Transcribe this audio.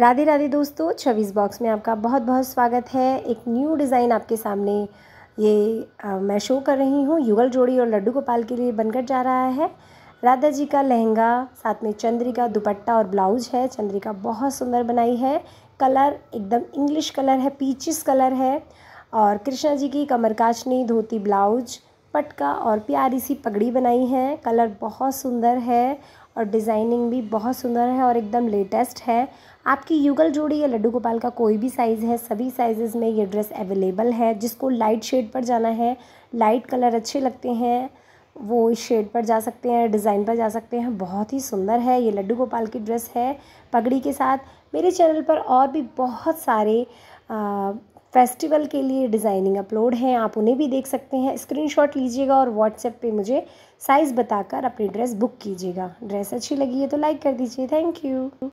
राधे राधे दोस्तों छवीस बॉक्स में आपका बहुत बहुत स्वागत है एक न्यू डिज़ाइन आपके सामने ये आ, मैं शो कर रही हूँ युगल जोड़ी और लड्डू गोपाल के लिए बनकर जा रहा है राधा जी का लहंगा साथ में चंद्रिका दुपट्टा और ब्लाउज है चंद्रिका बहुत सुंदर बनाई है कलर एकदम इंग्लिश कलर है पीचिस कलर है और कृष्णा जी की कमरकाचनी धोती ब्लाउज पटका और प्यारी सी पगड़ी बनाई है कलर बहुत सुंदर है और डिज़ाइनिंग भी बहुत सुंदर है और एकदम लेटेस्ट है आपकी युगल जोड़ी या लड्डू गोपाल का कोई भी साइज़ है सभी साइज़ में ये ड्रेस अवेलेबल है जिसको लाइट शेड पर जाना है लाइट कलर अच्छे लगते हैं वो इस शेड पर जा सकते हैं डिज़ाइन पर जा सकते हैं बहुत ही सुंदर है ये लड्डू गोपाल की ड्रेस है पगड़ी के साथ मेरे चैनल पर और भी बहुत सारे फेस्टिवल के लिए डिज़ाइनिंग अपलोड हैं आप उन्हें भी देख सकते हैं स्क्रीनशॉट लीजिएगा और व्हाट्सएप पे मुझे साइज़ बताकर अपनी ड्रेस बुक कीजिएगा ड्रेस अच्छी लगी है तो लाइक कर दीजिए थैंक यू